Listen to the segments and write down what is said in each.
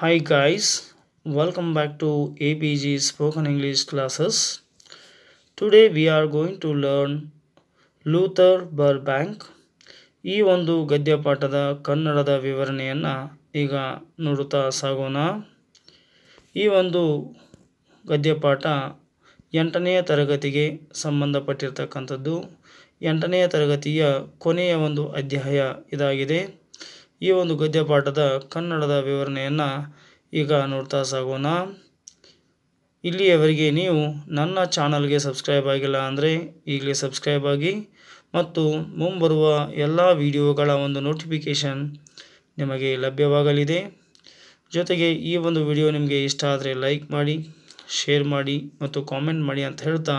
hi guys welcome back to APG spoken English classes today we are going to learn Luther Burbank ಈ ಒಂದು ಗದ್ಯಪಾಠದ ಕನ್ನಡದ ವಿವರಣೆಯನ್ನು ಈಗ ನೋಡುತ್ತಾ ಸಾಗೋಣ ಈ ಒಂದು ಗದ್ಯಪಾಠ ಎಂಟನೆಯ ತರಗತಿಗೆ ಸಂಬಂಧಪಟ್ಟಿರ್ತಕ್ಕಂಥದ್ದು ಎಂಟನೆಯ ತರಗತಿಯ ಕೊನೆಯ ಒಂದು ಅಧ್ಯಾಯ ಇದಾಗಿದೆ ಈ ಒಂದು ಗದ್ಯಪಾಠದ ಕನ್ನಡದ ವಿವರಣೆಯನ್ನು ಈಗ ನೋಡ್ತಾ ಸಾಗೋಣ ಇಲ್ಲಿಯವರೆಗೆ ನೀವು ನನ್ನ ಚಾನಲ್ಗೆ ಸಬ್ಸ್ಕ್ರೈಬ್ ಆಗಿಲ್ಲ ಅಂದರೆ ಈಗಲೇ ಸಬ್ಸ್ಕ್ರೈಬ್ ಆಗಿ ಮತ್ತು ಮುಂಬರುವ ಎಲ್ಲ ವಿಡಿಯೋಗಳ ಒಂದು ನೋಟಿಫಿಕೇಷನ್ ನಿಮಗೆ ಲಭ್ಯವಾಗಲಿದೆ ಜೊತೆಗೆ ಈ ಒಂದು ವಿಡಿಯೋ ನಿಮಗೆ ಇಷ್ಟ ಆದರೆ ಲೈಕ್ ಮಾಡಿ ಶೇರ್ ಮಾಡಿ ಮತ್ತು ಕಾಮೆಂಟ್ ಮಾಡಿ ಅಂತ ಹೇಳ್ತಾ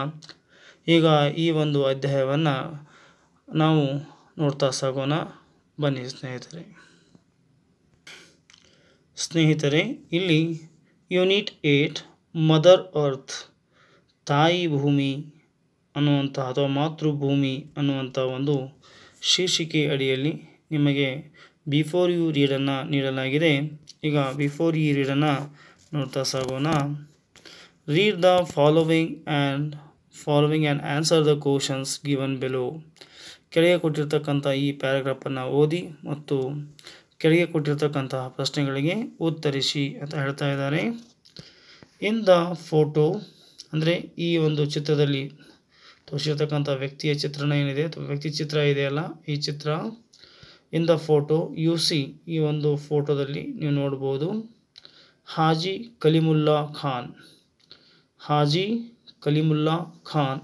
ಈಗ ಈ ಒಂದು ಅಧ್ಯಾಯವನ್ನು ನಾವು ನೋಡ್ತಾ ಸಾಗೋಣ ಬನ್ನಿ ಸ್ನೇಹಿತರೆ ಸ್ನೇಹಿತರೆ ಇಲ್ಲಿ ಯೂನಿಟ್ ಏಟ್ ಮದರ್ ಅರ್ಥ್ ತಾಯಿ ಭೂಮಿ ಅನ್ನುವಂಥ ಅಥವಾ ಮಾತೃಭೂಮಿ ಅನ್ನುವಂಥ ಒಂದು ಶೀರ್ಷಿಕೆ ಅಡಿಯಲ್ಲಿ ನಿಮಗೆ ಬಿಫೋರ್ ಯು ರೀಡನ್ನು ನೀಡಲಾಗಿದೆ ಈಗ ಬಿಫೋರ್ ಯು ರೀಡನ್ನು ನೋಡ್ತಾ ಸಾಗೋಣ read the following and following and answer the questions given below ಕೆಳಗೆ ಕೊಟ್ಟಿರ್ತಕ್ಕಂಥ ಈ ಪ್ಯಾರಾಗ್ರಾಫನ್ನು ಓದಿ ಮತ್ತು ಕೆಳಗೆ ಕೊಟ್ಟಿರ್ತಕ್ಕಂತಹ ಪ್ರಶ್ನೆಗಳಿಗೆ ಉತ್ತರಿಸಿ ಅಂತ ಹೇಳ್ತಾ ಇದ್ದಾರೆ ಇನ್ ದ ಫೋಟೋ ಅಂದರೆ ಈ ಒಂದು ಚಿತ್ರದಲ್ಲಿ ತೋರಿಸಿರ್ತಕ್ಕಂಥ ವ್ಯಕ್ತಿಯ ಚಿತ್ರಣ ಏನಿದೆ ಅಥವಾ ವ್ಯಕ್ತಿ ಚಿತ್ರ ಇದೆಯಲ್ಲ ಈ ಚಿತ್ರ in the photo you see ಈ ಒಂದು ಫೋಟೋದಲ್ಲಿ ನೀವು ನೋಡ್ಬೋದು ಹಾಜಿ ಕಲಿಮುಲ್ಲಾ ಖಾನ್ ಹಾಜಿ ಕಲಿಮುಲ್ಲಾ ಖಾನ್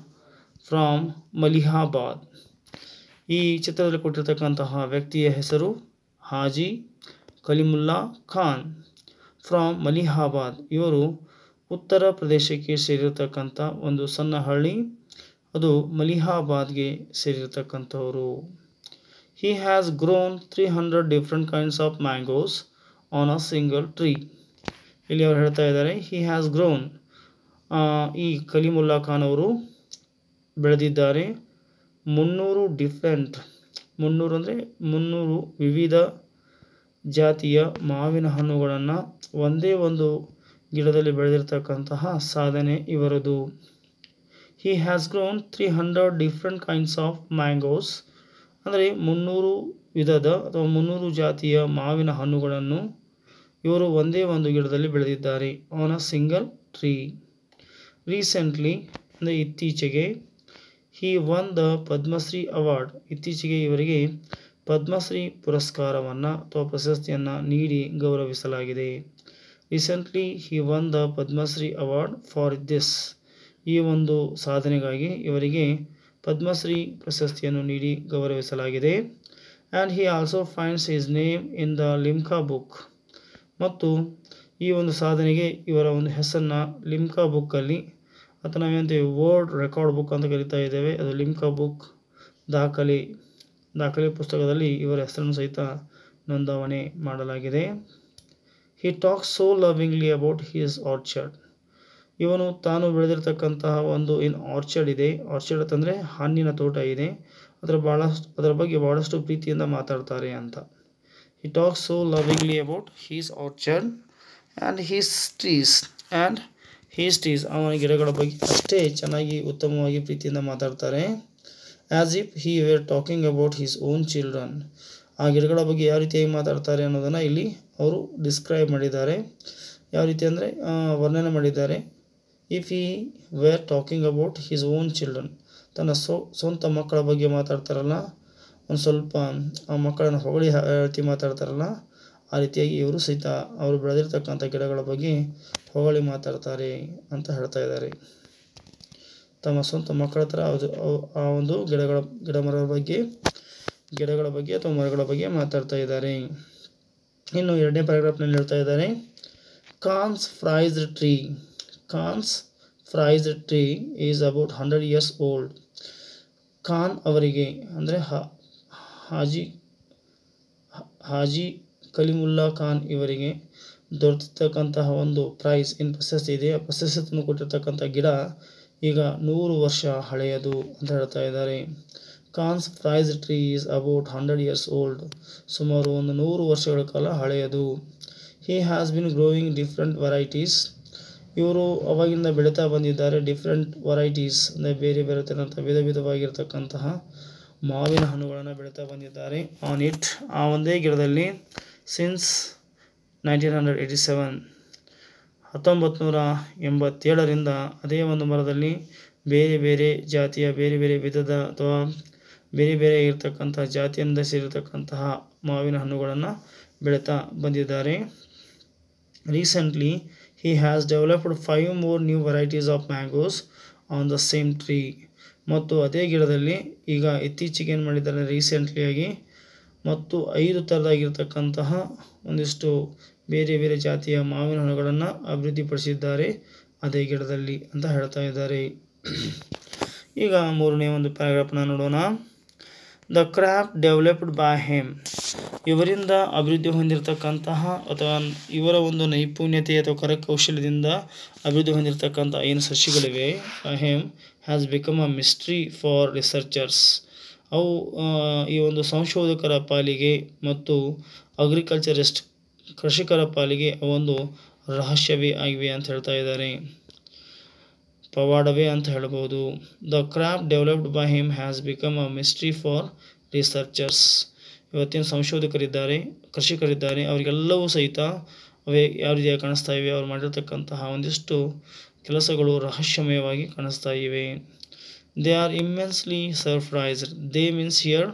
ಫ್ರಾಮ್ ಮಲಿಹಾಬಾದ್ ಈ ಚಿತ್ರದಲ್ಲಿ ಕೊಟ್ಟಿರ್ತಕ್ಕಂತಹ ವ್ಯಕ್ತಿಯ ಹೆಸರು ಹಾಜಿ ಕಲಿಮುಲ್ಲಾ ಖಾನ್ ಫ್ರಾಮ್ ಮಲಿಹಾಬಾದ್ ಇವರು ಉತ್ತರ ಪ್ರದೇಶಕ್ಕೆ ಸೇರಿರತಕ್ಕಂಥ ಒಂದು ಸಣ್ಣ ಹಳ್ಳಿ ಅದು ಮಲಿಹಾಬಾದ್ಗೆ ಸೇರಿರತಕ್ಕಂಥವರು he has grown three hundred different kinds of mangoes on a single tree ಇಲ್ಲಿ ಅವರು ಹೇಳ್ತಾ ಇದ್ದಾರೆ ಹಿ ಹ್ಯಾಸ್ ಗ್ರೋನ್ ಈ ಕಲಿಮುಲ್ಲಾ ಖಾನ್ ಅವರು ಬೆಳೆದಿದ್ದಾರೆ ಮುನ್ನೂರು ಡಿಫ್ರೆಂಟ್ ಮುನ್ನೂರು ಅಂದರೆ ಮುನ್ನೂರು ವಿವಿಧ ಜಾತಿಯ ಮಾವಿನ ಹಣ್ಣುಗಳನ್ನು ಒಂದೇ ಒಂದು ಗಿಡದಲ್ಲಿ ಬೆಳೆದಿರ್ತಕ್ಕಂತಹ ಸಾಧನೆ ಇವರದು he has grown three hundred different kinds of mangoes ಅಂದರೆ ಮುನ್ನೂರು ವಿಧದ ಅಥವಾ ಮುನ್ನೂರು ಜಾತಿಯ ಮಾವಿನ ಹಣ್ಣುಗಳನ್ನು ಇವರು ಒಂದೇ ಒಂದು ಗಿಡದಲ್ಲಿ ಬೆಳೆದಿದ್ದಾರೆ on a single tree recently ಅಂದರೆ ಇತ್ತೀಚೆಗೆ ಈ ಒಂದು ಪದ್ಮಶ್ರೀ ಅವಾರ್ಡ್ ಇತ್ತೀಚೆಗೆ ಇವರಿಗೆ ಪದ್ಮಶ್ರೀ ಪುರಸ್ಕಾರವನ್ನು ಅಥವಾ ಪ್ರಶಸ್ತಿಯನ್ನು ನೀಡಿ ಗೌರವಿಸಲಾಗಿದೆ recently he won the Padma Shri award for this ಈ ಒಂದು ಸಾಧನೆಗಾಗಿ ಇವರಿಗೆ ಪದ್ಮಶ್ರೀ ಪ್ರಶಸ್ತಿಯನ್ನು ನೀಡಿ ಗೌರವಿಸಲಾಗಿದೆ and he also finds his name in the Limca book ಮತ್ತು ಈ ಒಂದು ಸಾಧನೆಗೆ ಇವರ ಒಂದು ಹೆಸರನ್ನು ಲಿಮ್ಕಾ ಬುಕ್ಕಲ್ಲಿ ಅಥವಾ ವರ್ಡ್ ರೆಕಾರ್ಡ್ ಬುಕ್ ಅಂತ ಕರಿತಾ ಇದ್ದೇವೆ ಅದು ಲಿಂಕ ಬುಕ್ ದಾಖಲೆ ದಾಖಲೆ ಪುಸ್ತಕದಲ್ಲಿ ಇವರ ಹೆಸರನ್ನು ಸಹಿತ ನೋಂದಾವಣೆ ಮಾಡಲಾಗಿದೆ he talks so lovingly about his orchard ಇವನು ತಾನು ಬೆಳೆದಿರತಕ್ಕಂತಹ ಒಂದು ಏನು ಆರ್ಚರ್ಡ್ ಇದೆ ಆರ್ಚರ್ಡ್ ಅಂತಂದರೆ ಹಣ್ಣಿನ ತೋಟ ಇದೆ ಅದರ ಭಾಳಷ್ಟು ಅದರ ಬಗ್ಗೆ ಭಾಳಷ್ಟು ಪ್ರೀತಿಯಿಂದ ಮಾತಾಡ್ತಾರೆ ಅಂತ he talks so lovingly about his orchard and his trees and his is ಅವನ ಗಿಡಗಳ ಬಗ್ಗೆ ಅಷ್ಟೇ ಚೆನ್ನಾಗಿ ಉತ್ತಮವಾಗಿ ಪ್ರೀತಿಯಿಂದ ಮಾತಾಡ್ತಾರೆ as if he were talking about his own children ಆ ಗಿಡಗಳ ಬಗ್ಗೆ ಯಾವ ರೀತಿಯಾಗಿ ಮಾತಾಡ್ತಾರೆ ಅನ್ನೋದನ್ನು ಇಲ್ಲಿ ಅವರು ಡಿಸ್ಕ್ರೈಬ್ ಮಾಡಿದ್ದಾರೆ ಯಾವ ರೀತಿ ಅಂದರೆ ವರ್ಣನೆ ಮಾಡಿದ್ದಾರೆ if he were talking about his own children ತನ್ನ ಸೊ ಸ್ವಂತ ಮಕ್ಕಳ ಬಗ್ಗೆ ಮಾತಾಡ್ತಾರಲ್ಲ ಒಂದು ಸ್ವಲ್ಪ ಆ ಮಕ್ಕಳನ್ನು ಹೊಗಳಿ ಹೇಳ್ತಿ ಮಾತಾಡ್ತಾರಲ್ಲ ಆ ರೀತಿಯಾಗಿ ಇವರು ಸಹಿತ ಅವರು ಬೆಳೆದಿರ್ತಕ್ಕಂಥ ಗಿಡಗಳ ಬಗ್ಗೆ ಹೊಗಳಿ ಮಾತಾಡ್ತಾರೆ ಅಂತ ಹೇಳ್ತಾ ಇದ್ದಾರೆ ತಮ್ಮ ಸ್ವಂತ ಮಕ್ಕಳ ಹತ್ರ ಅದು ಆ ಒಂದು ಗಿಡಗಳ ಗಿಡ ಮರಗಳ ಬಗ್ಗೆ ಗಿಡಗಳ ಬಗ್ಗೆ ಅಥವಾ ಮರಗಳ ಬಗ್ಗೆ ಮಾತಾಡ್ತಾ ಇದ್ದಾರೆ ಇನ್ನು ಎರಡನೇ ಪ್ಯಾರಾಗ್ರಾಫ್ನಲ್ಲಿ ಹೇಳ್ತಾ ಇದ್ದಾರೆ Khan's prize tree Khan's prize tree is about hundred years old Khan ಅವರಿಗೆ ಅಂದರೆ ಹಾಜಿ ಹಾಜಿ ಕಲಿಮುಲ್ಲಾ ಖಾನ್ ಇವರಿಗೆ ದೊರೆತಿರ್ತಕ್ಕಂತಹ ಒಂದು ಪ್ರೈಸ್ ಇನ್ ಪ್ರಶಸ್ತಿ ಇದೆ ಆ ಪ್ರಶಸ್ತಿಯನ್ನು ಕೊಟ್ಟಿರ್ತಕ್ಕಂಥ ಗಿಡ ಈಗ ನೂರು ವರ್ಷ ಹಳೆಯದು ಅಂತ ಹೇಳ್ತಾ ಇದ್ದಾರೆ Khan's prize tree is about hundred years old ಸುಮಾರು ಒಂದು ನೂರು ವರ್ಷಗಳ ಕಾಲ ಹಳೆಯದು he has been growing different varieties ಇವರು ಅವಾಗಿಂದ ಬೆಳೀತಾ ಬಂದಿದ್ದಾರೆ ಡಿಫ್ರೆಂಟ್ ವೆರೈಟೀಸ್ ಅಂದರೆ ಬೇರೆ ಬೇರೆ ಥರ ವಿಧ ವಿಧವಾಗಿರ್ತಕ್ಕಂತಹ ಮಾವಿನ ಹಣ್ಣುಗಳನ್ನು ಬೆಳೀತಾ ಬಂದಿದ್ದಾರೆ ಆನ್ ಇಟ್ ಆ ಒಂದೇ ಗಿಡದಲ್ಲಿ since nineteen hundred eighty seven ಹತ್ತೊಂಬತ್ತು ನೂರ ಎಂಬತ್ತೇಳರಿಂದ ಅದೇ ಒಂದು ಮರದಲ್ಲಿ ಬೇರೆ ಬೇರೆ ಜಾತಿಯ ಬೇರೆ ಬೇರೆ ವಿಧದ ಅಥವಾ ಬೇರೆ ಬೇರೆ ಇರತಕ್ಕಂತಹ ಜಾತಿಯಿಂದ ಸೇರಿರತಕ್ಕಂತಹ ಮಾವಿನ ಹಣ್ಣುಗಳನ್ನು ಬೆಳೀತಾ ಬಂದಿದ್ದಾರೆ recently he has developed five more new varieties of mangoes on the same tree ಮತ್ತು ಅದೇ ಗಿಡದಲ್ಲಿ ಈಗ ಇತ್ತೀಚೆಗೆ ಏನು ಮಾಡಿದ್ದಾರೆ ರೀಸೆಂಟ್ಲಿಯಾಗಿ ಮತ್ತು ಐದು ಥರದಾಗಿರ್ತಕ್ಕಂತಹ ಒಂದಿಷ್ಟು ಬೇರೆ ಬೇರೆ ಜಾತಿಯ ಮಾವಿನ ಹಣ್ಣುಗಳನ್ನು ಅಭಿವೃದ್ಧಿಪಡಿಸಿದ್ದಾರೆ ಅದೇ ಗಿಡದಲ್ಲಿ ಅಂತ ಹೇಳ್ತಾ ಇದ್ದಾರೆ ಈಗ ಮೂರನೇ ಒಂದು ಪ್ಯಾರಾಗ್ರಾಫ್ನ ನೋಡೋಣ the graft developed by him ಇವರಿಂದ ಅಭಿವೃದ್ಧಿ ಹೊಂದಿರತಕ್ಕಂತಹ ಅಥವಾ ಇವರ ಒಂದು ನೈಪುಣ್ಯತೆ ಅಥವಾ ಕರಕೌಶಲ್ಯದಿಂದ ಅಭಿವೃದ್ಧಿ ಹೊಂದಿರತಕ್ಕಂಥ ಏನು ಸಸ್ಯಗಳಿವೆ him has become a mystery for researchers ಅವು ಈ ಒಂದು ಸಂಶೋಧಕರ ಪಾಲಿಗೆ ಮತ್ತು ಅಗ್ರಿಕಲ್ಚರಿಸ್ಟ್ ಕೃಷಿಕರ ಪಾಲಿಗೆ ಅವೊಂದು ರಹಸ್ಯವೇ ಆಗಿವೆ ಅಂತ ಹೇಳ್ತಾ ಇದ್ದಾರೆ ಪವಾಡವೇ ಅಂತ ಹೇಳ್ಬೋದು the graft developed by him has become a mystery for researchers ಇವತ್ತಿನ ಸಂಶೋಧಕರಿದ್ದಾರೆ ಕೃಷಿಕರಿದ್ದಾರೆ ಅವರಿಗೆಲ್ಲವೂ ಸಹಿತ ಅವೇ ಯಾವ ರೀತಿಯಾಗಿ ಕಾಣಿಸ್ತಾ ಇವೆ ಅವ್ರು ಮಾಡಿರ್ತಕ್ಕಂತಹ ಒಂದಿಷ್ಟು ಕೆಲಸಗಳು ರಹಸ್ಯಮಯವಾಗಿ ಕಾಣಿಸ್ತಾ ಇವೆ they are immensely surprised they means here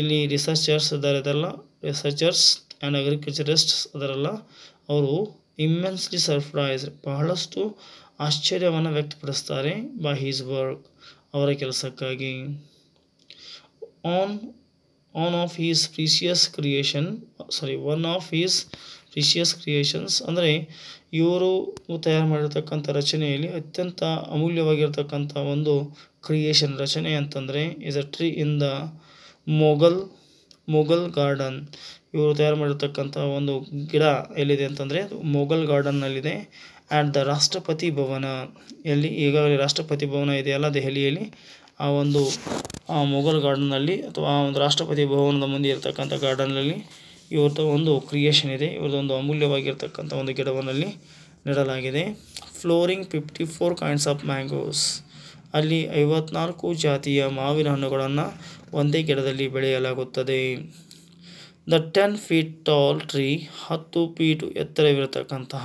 ಇಲ್ಲಿ ರಿಸರ್ಚರ್ಸ್ ಇದ್ದಾರೆ ಅದೆಲ್ಲ ರಿಸರ್ಚರ್ಸ್ ಆ್ಯಂಡ್ ಅಗ್ರಿಕಲ್ಚರಿಸ್ಟ್ಸ್ ಅದರಲ್ಲ ಅವರು ಇಮ್ಮೆನ್ಸ್ಲಿ ಸರ್ಪ್ರೈಸ್ ಬಹಳಷ್ಟು ಆಶ್ಚರ್ಯವನ್ನು ವ್ಯಕ್ತಪಡಿಸ್ತಾರೆ ಬೈ ಹೀಸ್ ವರ್ಕ್ ಅವರ ಕೆಲಸಕ್ಕಾಗಿ on on of his precious creation sorry one of his precious creations ಅಂದರೆ ಇವರು ತಯಾರು ಮಾಡಿರ್ತಕ್ಕಂಥ ರಚನೆಯಲ್ಲಿ ಅತ್ಯಂತ ಅಮೂಲ್ಯವಾಗಿರ್ತಕ್ಕಂಥ ಒಂದು ಕ್ರಿಯೇಷನ್ ರಚನೆ ಅಂತಂದರೆ is a tree in the Mughal Mughal garden ಇವರು ತಯಾರು ಮಾಡಿರ್ತಕ್ಕಂಥ ಒಂದು ಗಿಡ ಎಲ್ಲಿದೆ ಅಂತಂದರೆ ಮೊಘಲ್ ಗಾರ್ಡನ್ನಲ್ಲಿದೆ ಆ್ಯಂಡ್ ದ ರಾಷ್ಟ್ರಪತಿ ಭವನ ಎಲ್ಲಿ ಈಗಾಗಲೇ ರಾಷ್ಟ್ರಪತಿ ಭವನ ಇದೆಯಲ್ಲ ದೆಹಲಿಯಲ್ಲಿ ಆ ಒಂದು ಆ ಮೊಘಲ್ ಗಾರ್ಡನ್ನಲ್ಲಿ ಅಥವಾ ಆ ಒಂದು ರಾಷ್ಟ್ರಪತಿ ಭವನದ ಮುಂದೆ ಇರತಕ್ಕಂಥ ಗಾರ್ಡನ್ನಲ್ಲಿ ಇವ್ರದ್ದು ಒಂದು ಕ್ರಿಯೇಷನ್ ಇದೆ ಇವ್ರದ್ದು ಒಂದು ಅಮೂಲ್ಯವಾಗಿರ್ತಕ್ಕಂಥ ಒಂದು ಗಿಡವನ್ನಲ್ಲಿ ನೆಡಲಾಗಿದೆ flowering fifty four kinds of mangoes ಅಲ್ಲಿ ಐವತ್ನಾಲ್ಕು ಜಾತಿಯ ಮಾವಿನ ಹಣ್ಣುಗಳನ್ನು ಒಂದೇ ಗಿಡದಲ್ಲಿ ಬೆಳೆಯಲಾಗುತ್ತದೆ the ten feet tall tree ಹತ್ತು ಫೀಟ್ ಎತ್ತರವಿರತಕ್ಕಂತಹ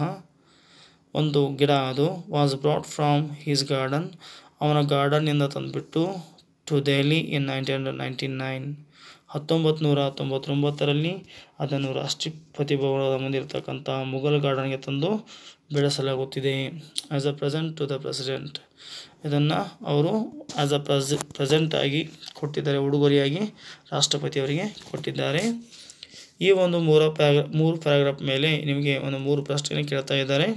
ಒಂದು ಗಿಡ ಅದು was brought from his garden ಅವನ ಗಾರ್ಡನ್ನಿಂದ ತಂದುಬಿಟ್ಟು to Delhi in nineteen ninety nine ಹತ್ತೊಂಬತ್ತು ನೂರ ತೊಂಬತ್ತೊಂಬತ್ತರಲ್ಲಿ ಅದನ್ನು ರಾಷ್ಟ್ರಪತಿ ಭವನದ ಮುಂದಿರತಕ್ಕಂಥ ಮುಘಲ್ ಗಾರ್ಡನ್ಗೆ ತಂದು ಬೆಳೆಸಲಾಗುತ್ತಿದೆ as a present to the president ಇದನ್ನು ಅವರು ಆ್ಯಸ್ ಅ ಪ್ರಸ್ ಪ್ರೆಸೆಂಟ್ ಆಗಿ ಕೊಟ್ಟಿದ್ದಾರೆ ಉಡುಗೊರೆಯಾಗಿ ರಾಷ್ಟ್ರಪತಿಯವರಿಗೆ ಕೊಟ್ಟಿದ್ದಾರೆ ಈ ಒಂದು ಮೂರ ಪ್ಯಾರಾ ಮೂರು ಪ್ಯಾರಾಗ್ರಾಫ್ ಮೇಲೆ ನಿಮಗೆ ಒಂದು ಮೂರು ಪ್ರಶ್ನೆ ಕೇಳ್ತಾ ಇದ್ದಾರೆ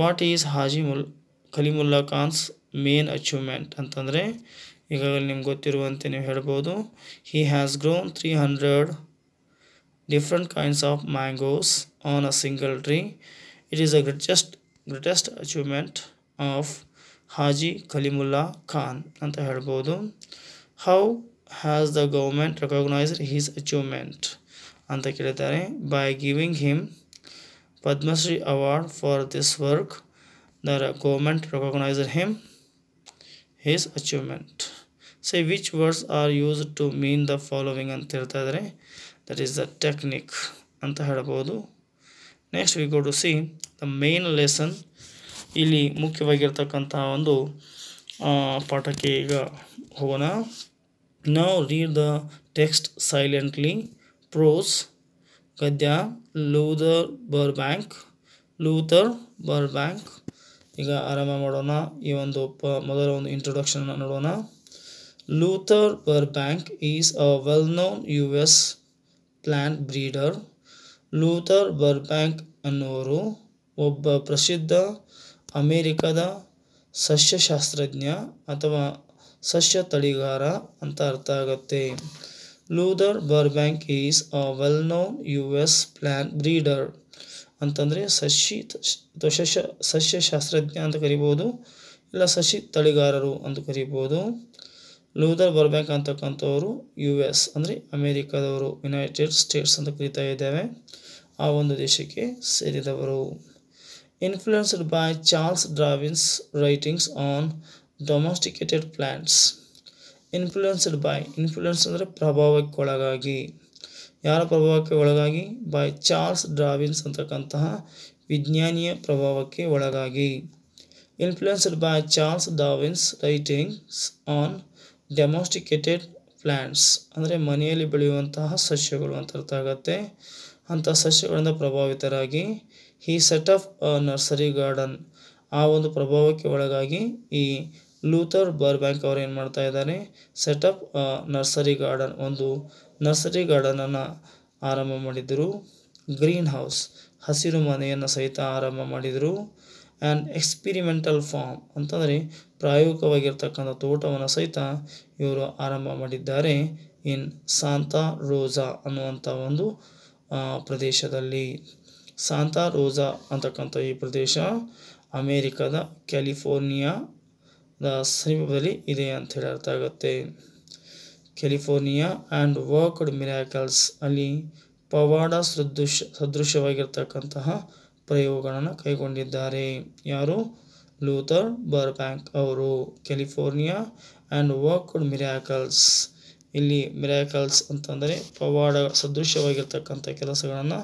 ವಾಟ್ ಈಸ್ ಹಾಜಿ ಮುಲ್ ಖಲೀಮುಲ್ಲಾ ಖಾನ್ಸ್ ಮೇನ್ ಅಚೀವ್ಮೆಂಟ್ ಅಂತಂದರೆ ಈಗಾಗಲೇ ನಿಮ್ಗೆ ಗೊತ್ತಿರುವಂತೆ ನೀವು ಹೇಳ್ಬೋದು he has grown three hundred different kinds of mangoes on a single tree it is a greatest greatest achievement of Haji Khalimullah Khan ಅಂತ ಹೇಳ್ಬೋದು how has the government recognised his achievement ಅಂತ ಕೇಳಿದ್ದಾರೆ by giving him Padma Shri award for this work the government recognised him his achievement say which words are used to mean the following ಅಂತ ಹೇಳ್ತಾ ಇದ್ದಾರೆ that is the technique ಅಂತ ಹೇಳ್ಬೋದು next we go to see the main lesson ಇಲ್ಲಿ ಮುಖ್ಯವಾಗಿರ್ತಕ್ಕಂತಹ ಒಂದು ಪಾಠಕ್ಕೆ ಈಗ ಹೋಗೋಣ ನಾವು read the text silently prose ಗದ್ಯ Luther Burbank Luther Burbank ಈಗ ಆರಂಭ ಮಾಡೋಣ ಈ ಒಂದು ಮೊದಲ ಒಂದು ಇಂಟ್ರೊಡಕ್ಷನ್ ನೋಡೋಣ Luther Burbank is a well known U S plant breeder Luther Burbank ಅನ್ನುವರು ಒಬ್ಬ ಪ್ರಸಿದ್ಧ ಅಮೇರಿಕದ ಸಸ್ಯಶಾಸ್ತ್ರಜ್ಞ ಅಥವಾ ಸಸ್ಯ ತಳಿಗಾರ ಅಂತ ಅರ್ಥ ಆಗುತ್ತೆ Luther Burbank is a well known U S plant breeder ಅಂತಂದರೆ ಸಸಿ ಸಸ್ಯ ಸಸ್ಯಶಾಸ್ತ್ರಜ್ಞ ಅಂತ ಕರಿಬೋದು ಇಲ್ಲ ಸಸಿ ತಳಿಗಾರರು ಅಂತ ಕರಿಬೋದು ಲೂದರ್ ಬರ್ಬ್ಯಾಂಕ್ ಅಂತಕ್ಕಂಥವರು ಯು ಎಸ್ ಅಂದರೆ ಅಮೇರಿಕಾದವರು ಯುನೈಟೆಡ್ ಸ್ಟೇಟ್ಸ್ ಅಂತ ಕರಿತಾ ಇದ್ದಾವೆ ಆ ಒಂದು ದೇಶಕ್ಕೆ ಸೇರಿದವರು influenced by Charles Darwin's writings on domesticated plants influenced by influence ಅಂದರೆ ಪ್ರಭಾವಕ್ಕೊಳಗಾಗಿ ಯಾರ ಪ್ರಭಾವಕ್ಕೆ ಒಳಗಾಗಿ ಬೈ ಚಾರ್ಲ್ಸ್ ಡಾವಿನ್ಸ್ ಅಂತಕ್ಕಂತಹ ವಿಜ್ಞಾನಿಯ ಪ್ರಭಾವಕ್ಕೆ ಒಳಗಾಗಿ influenced by Charles Darwin's writings on domesticated plants ಅಂದರೆ ಮನೆಯಲ್ಲಿ ಬೆಳೆಯುವಂತಹ ಸಸ್ಯಗಳು ಅಂತ ಅರ್ಥ ಆಗತ್ತೆ ಅಂತಹ ಸಸ್ಯಗಳಿಂದ ಪ್ರಭಾವಿತರಾಗಿ ಈ ಸೆಟ್ ಆಫ್ ನರ್ಸರಿ ಗಾರ್ಡನ್ ಆ ಒಂದು ಪ್ರಭಾವಕ್ಕೆ ಒಳಗಾಗಿ ಈ ಲೂಥರ್ ಬರ್ಬ್ಯಾಂಕ್ ಅವರು ಏನು ಮಾಡ್ತಾ ಇದ್ದಾರೆ ಸೆಟಪ್ ನರ್ಸರಿ ಗಾರ್ಡನ್ ಒಂದು ನರ್ಸರಿ ಗಾರ್ಡನನ್ನು ಆರಂಭ ಮಾಡಿದರು ಗ್ರೀನ್ ಹೌಸ್ ಹಸಿರು ಮನೆಯನ್ನು ಸಹಿತ ಆರಂಭ ಮಾಡಿದರು ಆ್ಯಂಡ್ ಎಕ್ಸ್ಪಿರಿಮೆಂಟಲ್ ಫಾರ್ಮ್ ಅಂತಂದರೆ ಪ್ರಾಯೋಗಿಕವಾಗಿರ್ತಕ್ಕಂಥ ತೋಟವನ್ನು ಸಹಿತ ಇವರು ಆರಂಭ ಮಾಡಿದ್ದಾರೆ ಇನ್ ಸಾಂತಾ ರೋಜಾ ಅನ್ನುವಂಥ ಒಂದು ಪ್ರದೇಶದಲ್ಲಿ ಸಾಂತಾ ರೋಜಾ ಅಂತಕ್ಕಂಥ ಈ ಪ್ರದೇಶ ಅಮೇರಿಕದ ಕ್ಯಾಲಿಫೋರ್ನಿಯಾ ಸಮೀಪದಲ್ಲಿ ಇದೆ ಅಂತ ಹೇಳಿ ಅರ್ಥ ಆಗುತ್ತೆ ಕ್ಯಾಲಿಫೋರ್ನಿಯಾ ಆ್ಯಂಡ್ ವರ್ಕ್ಡ್ ಮಿರಾಕಲ್ಸ್ ಅಲ್ಲಿ ಪವಾಡ ಸದೃಶ ಸದೃಶವಾಗಿರ್ತಕ್ಕಂತಹ ಪ್ರಯೋಗಗಳನ್ನು ಕೈಗೊಂಡಿದ್ದಾರೆ ಯಾರು ಲೂಥರ್ ಬರ್ಬ್ಯಾಂಕ್ ಅವರು ಕ್ಯಾಲಿಫೋರ್ನಿಯಾ ಆ್ಯಂಡ್ ವರ್ಕ್ಡ್ ಮಿರಾಕಲ್ಸ್ ಇಲ್ಲಿ ಮಿರಾಕಲ್ಸ್ ಅಂತಂದರೆ ಪವಾಡ ಸದೃಶವಾಗಿರ್ತಕ್ಕಂಥ ಕೆಲಸಗಳನ್ನು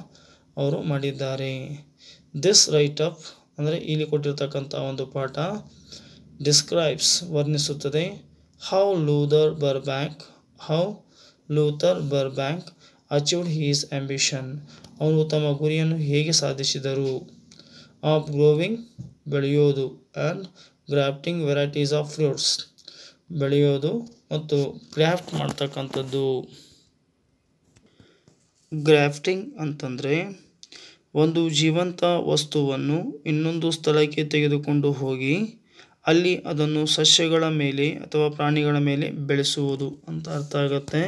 ಅವರು ಮಾಡಿದ್ದಾರೆ ದಿಸ್ ರೈಟ್ ಅಪ್ ಅಂದರೆ ಇಲ್ಲಿ ಕೊಟ್ಟಿರ್ತಕ್ಕಂಥ ಒಂದು ಪಾಠ ಡಿಸ್ಕ್ರೈಬ್ಸ್ ವರ್ಣಿಸುತ್ತದೆ how Burbank how Luther Burbank achieved his ambition ಅವನು ತಮ್ಮ ಗುರಿಯನ್ನು ಹೇಗೆ ಸಾಧಿಸಿದರು ಆಫ್ ಗ್ರೋವಿಂಗ್ ಬೆಳೆಯೋದು and grafting varieties of fruits ಬೆಳೆಯೋದು ಮತ್ತು ಗ್ರಾಫ್ಟ್ ಮಾಡ್ತಕ್ಕಂಥದ್ದು ಗ್ರಾಫ್ಟಿಂಗ್ ಅಂತಂದರೆ ಒಂದು ಜೀವಂತ ವಸ್ತುವನ್ನು ಇನ್ನೊಂದು ಸ್ಥಳಕ್ಕೆ ತೆಗೆದುಕೊಂಡು ಹೋಗಿ ಅಲ್ಲಿ ಅದನ್ನು ಸಸ್ಯಗಳ ಮೇಲೆ ಅಥವಾ ಪ್ರಾಣಿಗಳ ಮೇಲೆ ಬೆಳೆಸುವುದು ಅಂತ ಅರ್ಥ ಆಗುತ್ತೆ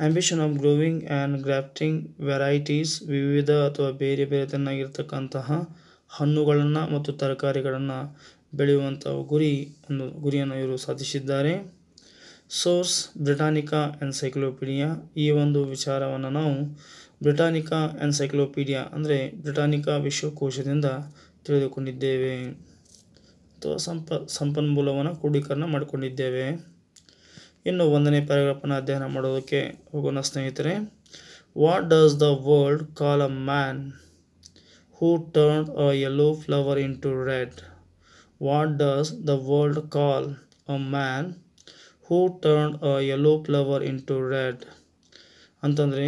ambition of growing and grafting varieties ವಿವಿಧ ಅಥವಾ ಬೇರೆ ಬೇರೆ ತನ್ನಾಗಿರ್ತಕ್ಕಂತಹ ಹಣ್ಣುಗಳನ್ನು ಮತ್ತು ತರಕಾರಿಗಳನ್ನು ಬೆಳೆಯುವಂಥ ಗುರಿ ಒಂದು ಗುರಿಯನ್ನು ಇವರು ಸಾಧಿಸಿದ್ದಾರೆ ಸೋರ್ಸ್ ಬ್ರಿಟಾನಿಕಾ ಎನ್ಸೈಕ್ಲೋಪೀಡಿಯಾ ಈ ಒಂದು ವಿಚಾರವನ್ನು ನಾವು ಬ್ರಿಟಾನಿಕಾ ಎನ್ಸೈಕ್ಲೋಪೀಡಿಯಾ ಅಂದರೆ ಬ್ರಿಟಾನಿಕಾ ವಿಶ್ವಕೋಶದಿಂದ ತಿಳಿದುಕೊಂಡಿದ್ದೇವೆ ಅಥವಾ ಸಂಪ ಸಂಪನ್ಮೂಲವನ್ನು ಕ್ರೋಢೀಕರಣ ಮಾಡಿಕೊಂಡಿದ್ದೇವೆ ಇನ್ನು ಒಂದನೇ ಪ್ಯಾರಾಗ್ರಾಫನ್ನು ಅಧ್ಯಯನ ಮಾಡೋದಕ್ಕೆ ಹೋಗೋಣ ಸ್ನೇಹಿತರೆ what does the world call a man who turn a yellow flower into red what does the world call a man who turn a yellow flower into red ಅಂತಂದರೆ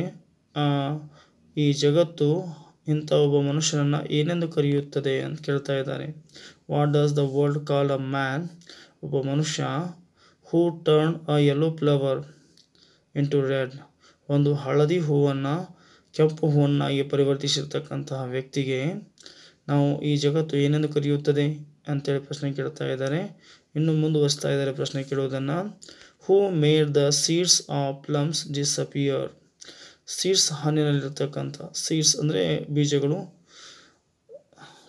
ಈ ಜಗತ್ತು ಇಂಥ ಒಬ್ಬ ಮನುಷ್ಯನನ್ನು ಏನೆಂದು ಕರೆಯುತ್ತದೆ ಅಂತ ಕೇಳ್ತಾ ಇದ್ದಾರೆ what does the world call a man ಒಬ್ಬ ಮನುಷ್ಯ who turn a yellow flower into red ಒಂದು ಹಳದಿ ಹೂವನ್ನು ಕೆಂಪು ಹೂವನ್ನಾಗಿ ಪರಿವರ್ತಿಸಿರ್ತಕ್ಕಂತಹ ವ್ಯಕ್ತಿಗೆ ನಾವು ಈ ಜಗತ್ತು ಏನೆಂದು ಕರೆಯುತ್ತದೆ ಅಂತೇಳಿ ಪ್ರಶ್ನೆ ಕೇಳ್ತಾ ಇದ್ದಾರೆ ಇನ್ನು ಮುಂದುವರಿಸ್ತಾ ಇದ್ದಾರೆ ಪ್ರಶ್ನೆ ಕೇಳುವುದನ್ನು who made the seeds of plums disappear seeds ಹಣ್ಣಿನಲ್ಲಿರ್ತಕ್ಕಂಥ ಸೀಡ್ಸ್ ಅಂದರೆ ಬೀಜಗಳು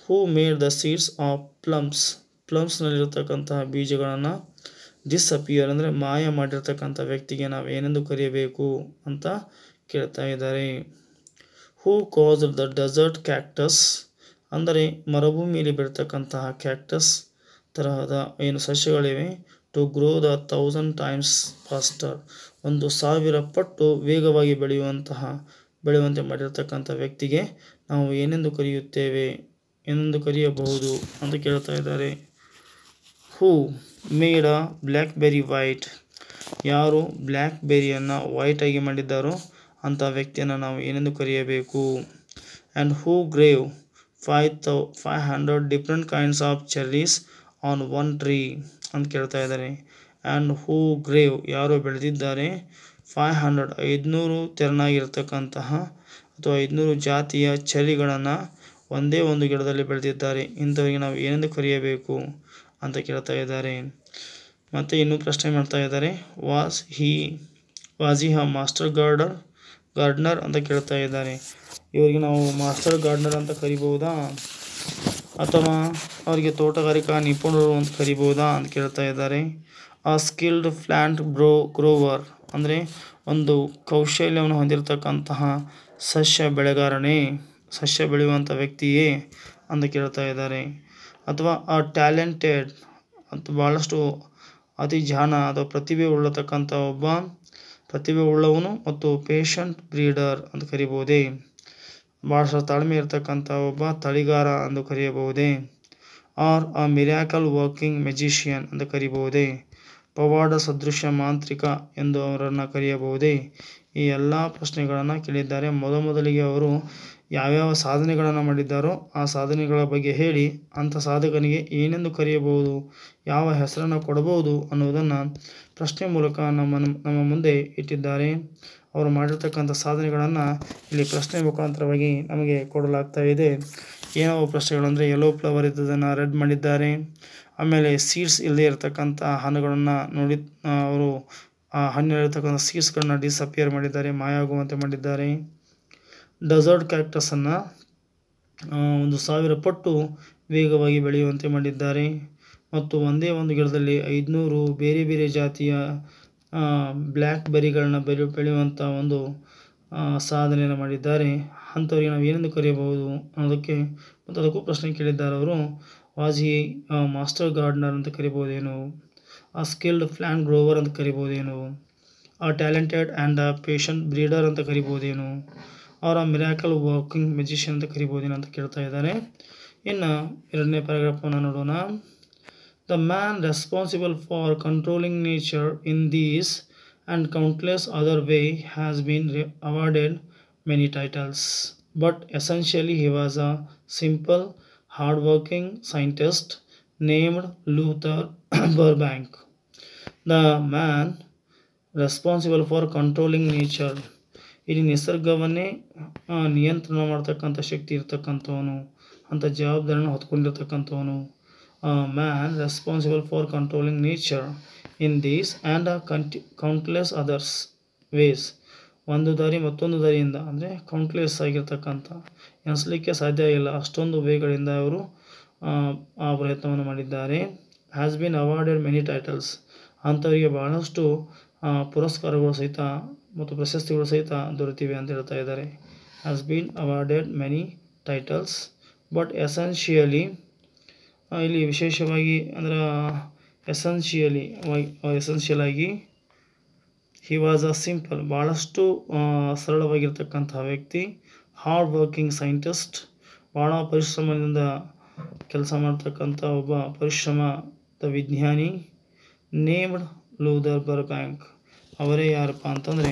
who made the seeds of plums ಪ್ಲಮ್ಸ್ನಲ್ಲಿರತಕ್ಕಂತಹ ಬೀಜಗಳನ್ನು ಡಿಸ್ಅಪಿಯರ್ ಅಂದರೆ ಮಾಯ ಮಾಡಿರ್ತಕ್ಕಂಥ ವ್ಯಕ್ತಿಗೆ ನಾವು ಏನೆಂದು ಕರೆಯಬೇಕು ಅಂತ ಕೇಳ್ತಾ ಇದ್ದಾರೆ who caused the desert cactus ಅಂದರೆ ಮರುಭೂಮಿಯಲ್ಲಿ ಬೆಳೀತಕ್ಕಂತಹ ಕ್ಯಾಕ್ಟಸ್ ತರಹದ ಏನು ಸಸ್ಯಗಳಿವೆ to grow the thousand times faster ಒಂದು ಸಾವಿರ ಪಟ್ಟು ವೇಗವಾಗಿ ಬೆಳೆಯುವಂತಹ ಬೆಳೆಯುವಂತೆ ಮಾಡಿರ್ತಕ್ಕಂಥ ವ್ಯಕ್ತಿಗೆ ನಾವು ಏನೆಂದು ಕರೆಯುತ್ತೇವೆ ಎಂದು ಕರೆಯಬಹುದು ಅಂತ ಕೇಳ್ತಾ ಇದ್ದಾರೆ who made blackberry white ಯಾರು ಬ್ಲ್ಯಾಕ್ ಬೆರಿಯನ್ನು ವೈಟಾಗಿ ಮಾಡಿದ್ದಾರೋ ಅಂಥ ವ್ಯಕ್ತಿಯನ್ನು ನಾವು ಏನೆಂದು ಕರೆಯಬೇಕು and who grew five thou five hundred different kinds of cherries on one tree ಅಂತ ಕೇಳ್ತಾ ಇದ್ದಾರೆ ಆ್ಯಂಡ್ ಹೂ ಗ್ರೇವ್ ಯಾರು ಬೆಳೆದಿದ್ದಾರೆ ಫೈವ್ ಹಂಡ್ರೆಡ್ ಐದುನೂರು ತೆರನಾಗಿರ್ತಕ್ಕಂತಹ ಅಥವಾ ಐದುನೂರು ಜಾತಿಯ ಚಳಿಗಳನ್ನು ಒಂದೇ ಒಂದು ಗಿಡದಲ್ಲಿ ಬೆಳೆದಿದ್ದಾರೆ ಇಂಥವರಿಗೆ ನಾವು ಏನೆಂದು ಕರೆಯಬೇಕು ಅಂತ ಕೇಳ್ತಾ ಇದ್ದಾರೆ ಮತ್ತು ಇನ್ನೂ ಪ್ರಶ್ನೆ ಮಾಡ್ತಾ ಇದ್ದಾರೆ ವಾಸ್ ಹಿ ವಾಸ್ ಹಿ ಹ ಮಾಸ್ಟರ್ ಗಾರ್ಡರ್ ಗಾರ್ಡ್ನರ್ ಅಂತ ಕೇಳ್ತಾ ಇದ್ದಾರೆ ಇವರಿಗೆ ನಾವು ಮಾಸ್ಟರ್ ಗಾರ್ಡ್ನರ್ ಅಂತ ಕರಿಬಹುದಾ ಅಥವಾ ಅವರಿಗೆ ತೋಟಗಾರಿಕಾ ನಿಪುಣರು ಅಂತ ಕರಿಬಹುದಾ ಅಂತ ಕೇಳ್ತಾ ಇದ್ದಾರೆ ಆ ಸ್ಕಿಲ್ಡ್ ಪ್ಲ್ಯಾಂಟ್ ಗ್ರೋ ಗ್ರೋವರ್ ಅಂದರೆ ಒಂದು ಕೌಶಲ್ಯವನ್ನು ಹೊಂದಿರತಕ್ಕಂತಹ ಸಸ್ಯ ಬೆಳೆಗಾರನೇ ಸಸ್ಯ ಬೆಳೆಯುವಂಥ ವ್ಯಕ್ತಿಯೇ ಅಂತ ಕೇಳ್ತಾ ಇದ್ದಾರೆ ಅಥವಾ ಆ ಟ್ಯಾಲೆಂಟೆಡ್ ಅಂತ ಭಾಳಷ್ಟು ಅತಿ ಜಾಣ ಅಥವಾ ಪ್ರತಿಭೆ ಉಳ್ಳತಕ್ಕಂಥ ಒಬ್ಬ ಪ್ರತಿಭೆ ಉಳ್ಳವನು ಮತ್ತು ಪೇಷಂಟ್ ಬ್ರೀಡರ್ ಅಂತ ಕರೀಬಹುದೇ ಭಾಳಷ್ಟು ತಾಳ್ಮೆ ಇರತಕ್ಕಂಥ ಒಬ್ಬ ತಳಿಗಾರ ಎಂದು ಕರೆಯಬಹುದೇ or a miracle working magician ಅಂತ ಕರಿಬಹುದೇ ಪವಾಡ ಸದೃಶ ಮಾಂತ್ರಿಕ ಎಂದು ಅವರನ್ನು ಕರೆಯಬಹುದೇ ಈ ಎಲ್ಲ ಪ್ರಶ್ನೆಗಳನ್ನು ಕೇಳಿದ್ದಾರೆ ಮೊದಮೊದಲಿಗೆ ಅವರು ಯಾವ್ಯಾವ ಸಾಧನೆಗಳನ್ನು ಮಾಡಿದ್ದಾರೋ ಆ ಸಾಧನೆಗಳ ಬಗ್ಗೆ ಹೇಳಿ ಅಂಥ ಸಾಧಕನಿಗೆ ಏನೆಂದು ಕರೆಯಬಹುದು ಯಾವ ಹೆಸರನ್ನು ಕೊಡಬಹುದು ಅನ್ನುವುದನ್ನು ಪ್ರಶ್ನೆ ಮೂಲಕ ನಮ್ಮ ನಮ್ಮ ಮುಂದೆ ಇಟ್ಟಿದ್ದಾರೆ ಅವರು ಮಾಡಿರ್ತಕ್ಕಂಥ ಸಾಧನೆಗಳನ್ನು ಇಲ್ಲಿ ಪ್ರಶ್ನೆ ಮುಖಾಂತರವಾಗಿ ನಮಗೆ ಕೊಡಲಾಗ್ತಾ ಇದೆ ಏನೋ ಪ್ರಶ್ನೆಗಳಂದರೆ ಯೆಲ್ಲೋ ಫ್ಲವರ್ ಇದ್ದದನ್ನು ರೆಡ್ ಮಾಡಿದ್ದಾರೆ ಆಮೇಲೆ ಸೀಡ್ಸ್ ಇಲ್ಲದೆ ಇರತಕ್ಕಂಥ ಹಣ್ಣುಗಳನ್ನು ನೋಡಿ ಅವರು ಆ ಹಣ್ಣಿರತಕ್ಕಂಥ ಸೀಡ್ಸ್ಗಳನ್ನ ಡಿಸಪಿಯರ್ ಮಾಡಿದ್ದಾರೆ ಮಾಯಾಗುವಂತೆ ಮಾಡಿದ್ದಾರೆ ಡೆಸರ್ಟ್ ಕ್ಯಾಕ್ಟಸನ್ನು ಒಂದು ಸಾವಿರ ಪಟ್ಟು ವೇಗವಾಗಿ ಬೆಳೆಯುವಂತೆ ಮಾಡಿದ್ದಾರೆ ಮತ್ತು ಒಂದೇ ಒಂದು ಗಿಡದಲ್ಲಿ ಐದುನೂರು ಬೇರೆ ಬೇರೆ ಜಾತಿಯ ಬ್ಲ್ಯಾಕ್ ಬೆರಿಗಳನ್ನ ಬೆಳೆ ಬೆಳೆಯುವಂಥ ಒಂದು ಸಾಧನೆಯನ್ನು ಮಾಡಿದ್ದಾರೆ ಅಂಥವ್ರಿಗೆ ನಾವು ಏನೆಂದು ಕರೆಯಬಹುದು ಅನ್ನೋದಕ್ಕೆ ಮತ್ತು ಅದಕ್ಕೂ ಪ್ರಶ್ನೆ ಕೇಳಿದ್ದಾರೆ ಅವರು ವಾಜಿ ಮಾಸ್ಟರ್ ಗಾರ್ಡ್ನರ್ ಅಂತ ಕರಿಬೋದೇನು ಆ ಸ್ಕಿಲ್ಡ್ ಪ್ಲ್ಯಾಂಟ್ ಗ್ರೋವರ್ ಅಂತ ಕರಿಬೋದೇನು ಆ talented and a patient breeder ಅಂತ ಕರಿಬೋದೇನು ಅವರ ಮಿರಾಕಲ್ ವರ್ಕಿಂಗ್ ಮೆಜಿಷಿಯನ್ ಅಂತ ಕರಿಬೋದೇನೆ ಅಂತ ಕೇಳ್ತಾ ಇದ್ದಾರೆ ಇನ್ನು ಎರಡನೇ ಪ್ಯಾರಾಗ್ರಾಫನ್ನು ನೋಡೋಣ the man responsible for controlling nature in these and countless other way has been awarded many titles but essentially he was a simple hard working scientist named Luther Burbank the man responsible for controlling nature ಇಡೀ ನಿಸರ್ಗವನ್ನೇ ನಿಯಂತ್ರಣ ಮಾಡ್ತಕ್ಕಂಥ ಶಕ್ತಿ ಇರ್ತಕ್ಕಂಥವನು ಅಂಥ ಜವಾಬ್ದಾರಿನ ಹೊತ್ಕೊಂಡಿರ್ತಕ್ಕಂಥವನು man responsible for controlling nature in these and ಆ ಕಂಟಿ ಕೌಂಟ್ಲೆಸ್ ಅದರ್ಸ್ ವೇಸ್ ಒಂದು ದಾರಿ ಮತ್ತೊಂದು ದಾರಿಯಿಂದ ಅಂದರೆ ಕೌಂಟ್ಲೆಸ್ ಆಗಿರ್ತಕ್ಕಂಥ ಎನಿಸಲಿಕ್ಕೆ ಸಾಧ್ಯ ಇಲ್ಲ ಅಷ್ಟೊಂದು ವೇಗಳಿಂದ ಅವರು ಆ ಪ್ರಯತ್ನವನ್ನು ಮಾಡಿದ್ದಾರೆ has been awarded many titles ಅಂಥವರಿಗೆ ಬಹಳಷ್ಟು ಪುರಸ್ಕಾರಗಳು ಸಹಿತ ಮತ್ತು ಪ್ರಶಸ್ತಿಗಳು ಸಹಿತ ದೊರೆತಿವೆ ಅಂತ ಹೇಳ್ತಾ ಇದ್ದಾರೆ has been awarded many titles but essentially ಇಲ್ಲಿ ವಿಶೇಷವಾಗಿ ಅಂದ್ರೆ ಎಸೆನ್ಷಿಯಲಿ ಎಸೆನ್ಷಿಯಲ್ ಆಗಿ ಹಿ ವಾಸ್ ಅ ಸಿಂಪಲ್ ಭಾಳಷ್ಟು ಸರಳವಾಗಿರ್ತಕ್ಕಂಥ ವ್ಯಕ್ತಿ ಹಾರ್ಡ್ ವರ್ಕಿಂಗ್ ಸೈಂಟಿಸ್ಟ್ ಭಾಳ ಪರಿಶ್ರಮದಿಂದ ಕೆಲಸ ಮಾಡ್ತಕ್ಕಂಥ ಒಬ್ಬ ಪರಿಶ್ರಮದ ವಿಜ್ಞಾನಿ ನೇಮ್ಡ್ ಲೂದರ್ ಬರ್ ಬ್ಯಾಂಕ್ ಅವರೇ ಯಾರಪ್ಪ ಅಂತಂದರೆ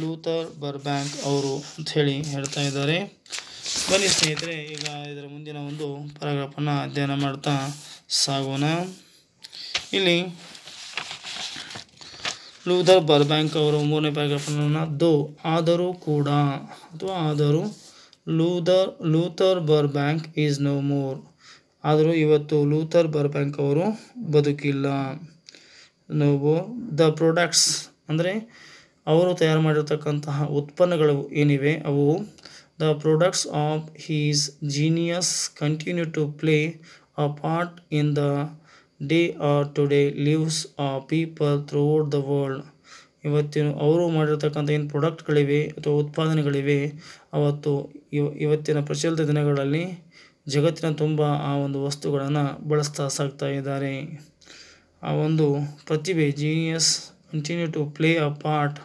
ಲೂಥರ್ ಬರ್ಬ್ಯಾಂಕ್ ಅವರು ಅಂಥೇಳಿ ಹೇಳ್ತಾ ಇದ್ದಾರೆ ಬನ್ನಿ ಸ್ನೇಹಿತರೆ ಈಗ ಇದರ ಮುಂದಿನ ಒಂದು ಪ್ಯಾರಾಗ್ರಾಫನ್ನು ಅಧ್ಯಯನ ಮಾಡ್ತಾ ಸಾಗೋಣ ಇಲ್ಲಿ ಲೂಥರ್ ಬರ್ಬ್ಯಾಂಕ್ ಅವರು ಮೂರನೇ ಪ್ಯಾರಾಗ್ರಾಫನ್ನು ದೋ ಆದರೂ ಕೂಡ ಅಥವಾ ಆದರೂ Luther Luther Burbank is no more ಆದರೂ ಇವತ್ತು ಲೂಥರ್ ಬರ್ಬ್ಯಾಂಕ್ ಅವರು ಬದುಕಿಲ್ಲ ಮೋರ್ ದ ಪ್ರಾಡಕ್ಟ್ಸ್ ಅಂದರೆ ಅವರು ತಯಾರು ಮಾಡಿರ್ತಕ್ಕಂತಹ ಉತ್ಪನ್ನಗಳು ಏನಿವೆ ಅವು the products of his genius continue to play a part in the day are today lives a people throughout the world ಇವತ್ತಿನ ಅವರು ಮಾಡಿರ್ತಕ್ಕಂಥ ಏನು ಪ್ರಾಡಕ್ಟ್ಗಳಿವೆ ಅಥವಾ ಉತ್ಪಾದನೆಗಳಿವೆ ಅವತ್ತು ಇವ ಇವತ್ತಿನ ಪ್ರಚಲಿತ ದಿನಗಳಲ್ಲಿ ಜಗತ್ತಿನ ತುಂಬ ಆ ಒಂದು ವಸ್ತುಗಳನ್ನು ಬಳಸ್ತಾ ಸಾಕ್ತಾ ಇದ್ದಾರೆ ಆ ಒಂದು ಪ್ರತಿಭೆ genius continue to play a part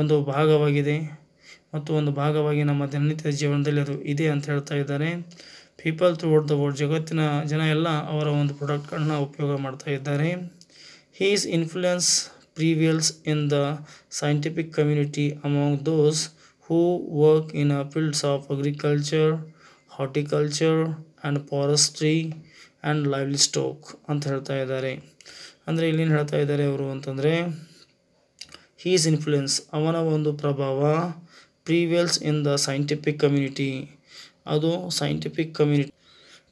ಒಂದು ಭಾಗವಾಗಿದೆ ಮತ್ತು ಒಂದು ಭಾಗವಾಗಿ ನಮ್ಮ ದಿನನಿತ್ಯ ಜೀವನದಲ್ಲಿ ಅದು ಇದೆ ಅಂತ ಹೇಳ್ತಾ ಇದ್ದಾರೆ ಪೀಪಲ್ ಥ್ರೂ ದ ವರ್ಲ್ಡ್ ಜಗತ್ತಿನ ಜನ ಎಲ್ಲ ಅವರ ಒಂದು ಪ್ರಾಡಕ್ಟ್ಗಳನ್ನ ಉಪಯೋಗ ಮಾಡ್ತಾ ಇದ್ದಾರೆ his influence prevails in the scientific community among those who work in a fields of agriculture horticulture and forestry and livestock ಅಂತ ಹೇಳ್ತಾ ಇದ್ದಾರೆ ಅಂದರೆ ಇಲ್ಲೇನು ಹೇಳ್ತಾ ಇದ್ದಾರೆ ಅವರು ಅಂತಂದರೆ ಹೀಸ್ ಇನ್ಫ್ಲೂಯೆನ್ಸ್ ಅವನ ಒಂದು ಪ್ರಭಾವ prevails in the scientific community ಅದು ಸೈಂಟಿಫಿಕ್ ಕಮ್ಯುನಿಟಿ